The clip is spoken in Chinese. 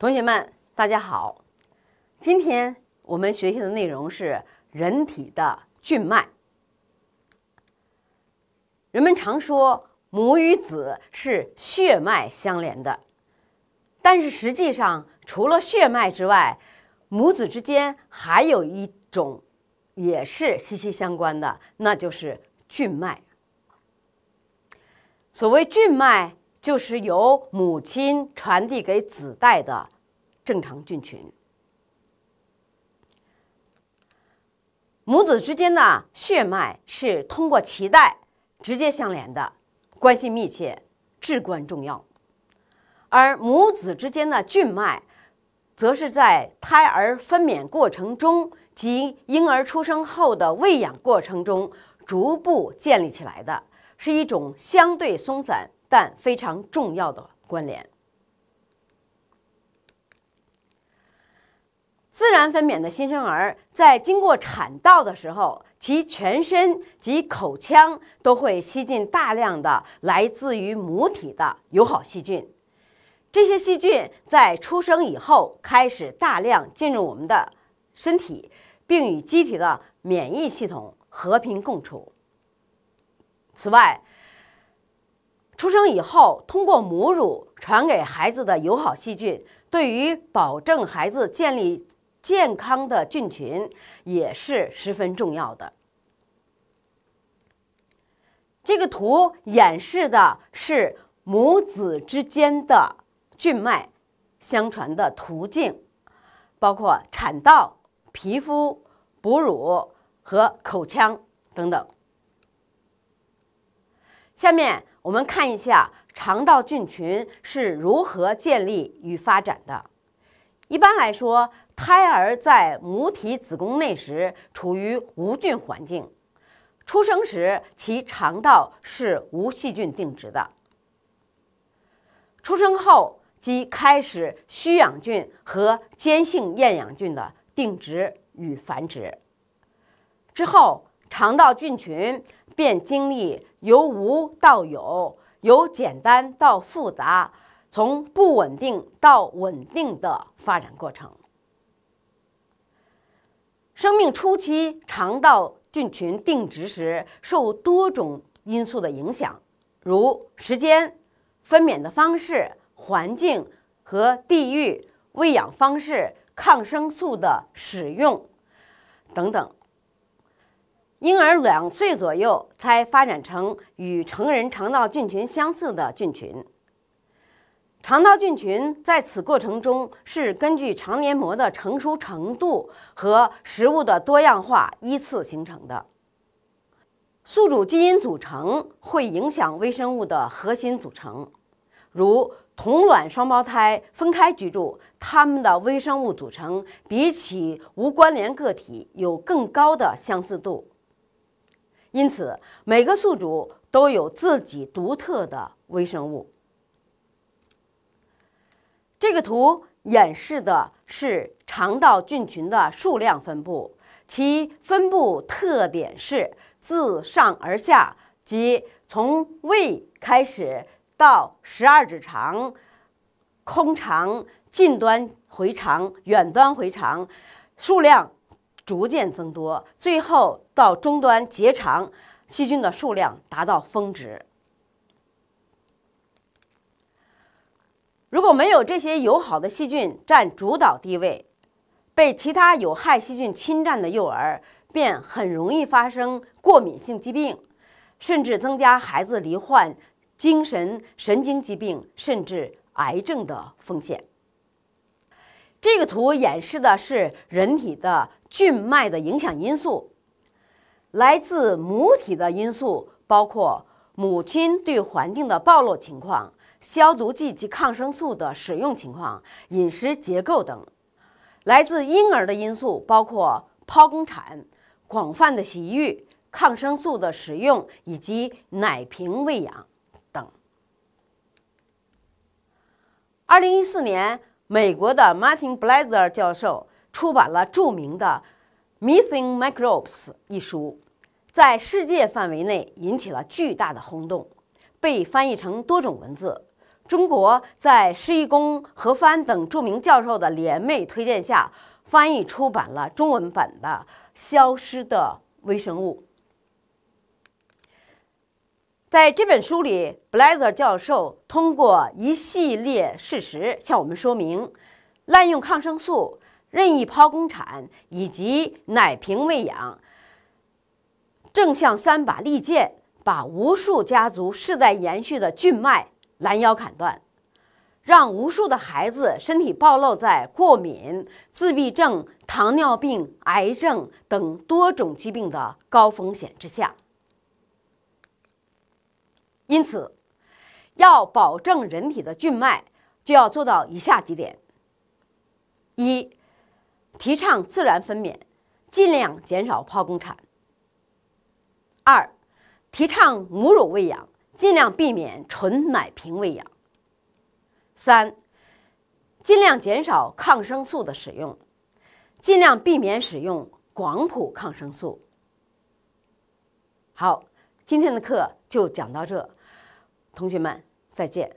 同学们，大家好！今天我们学习的内容是人体的静脉。人们常说母与子是血脉相连的，但是实际上除了血脉之外，母子之间还有一种也是息息相关的，那就是静脉。所谓静脉，就是由母亲传递给子代的。正常菌群，母子之间的血脉是通过脐带直接相连的，关系密切，至关重要。而母子之间的菌脉，则是在胎儿分娩过程中及婴儿出生后的喂养过程中逐步建立起来的，是一种相对松散但非常重要的关联。自然分娩的新生儿在经过产道的时候，其全身及口腔都会吸进大量的来自于母体的友好细菌。这些细菌在出生以后开始大量进入我们的身体，并与机体的免疫系统和平共处。此外，出生以后通过母乳传给孩子的友好细菌，对于保证孩子建立健康的菌群也是十分重要的。这个图演示的是母子之间的菌脉相传的途径，包括产道、皮肤、哺乳和口腔等等。下面我们看一下肠道菌群是如何建立与发展的。一般来说。胎儿在母体子宫内时处于无菌环境，出生时其肠道是无细菌定植的。出生后即开始需氧菌和兼性厌氧菌的定植与繁殖，之后肠道菌群便经历由无到有、由简单到复杂、从不稳定到稳定的发展过程。生命初期肠道菌群定植时受多种因素的影响，如时间、分娩的方式、环境和地域、喂养方式、抗生素的使用等等。婴儿两岁左右才发展成与成人肠道菌群相似的菌群。肠道菌群在此过程中是根据肠黏膜的成熟程度和食物的多样化依次形成的。宿主基因组成会影响微生物的核心组成，如同卵双胞胎分开居住，它们的微生物组成比起无关联个体有更高的相似度。因此，每个宿主都有自己独特的微生物。这个图演示的是肠道菌群的数量分布，其分布特点是自上而下，即从胃开始到十二指肠、空肠近端回肠、远端回肠，数量逐渐增多，最后到终端结肠，细菌的数量达到峰值。如果没有这些友好的细菌占主导地位，被其他有害细菌侵占的幼儿便很容易发生过敏性疾病，甚至增加孩子罹患精神神经疾病甚至癌症的风险。这个图演示的是人体的菌脉的影响因素，来自母体的因素包括母亲对环境的暴露情况。消毒剂及抗生素的使用情况、饮食结构等，来自婴儿的因素包括剖宫产、广泛的洗浴、抗生素的使用以及奶瓶喂养等。二零一四年，美国的 Martin b l a z e r 教授出版了著名的《Missing Microbes》一书，在世界范围内引起了巨大的轰动，被翻译成多种文字。中国在施一公、何帆等著名教授的联袂推荐下，翻译出版了中文版的《消失的微生物》。在这本书里，Blazer 教授通过一系列事实向我们说明，滥用抗生素、任意剖宫产以及奶瓶喂养，正像三把利剑，把无数家族世代延续的血脉。拦腰砍断，让无数的孩子身体暴露在过敏、自闭症、糖尿病、癌症等多种疾病的高风险之下。因此，要保证人体的静脉，就要做到以下几点：一、提倡自然分娩，尽量减少剖宫产；二、提倡母乳喂养。尽量避免纯奶瓶喂养。三，尽量减少抗生素的使用，尽量避免使用广谱抗生素。好，今天的课就讲到这，同学们再见。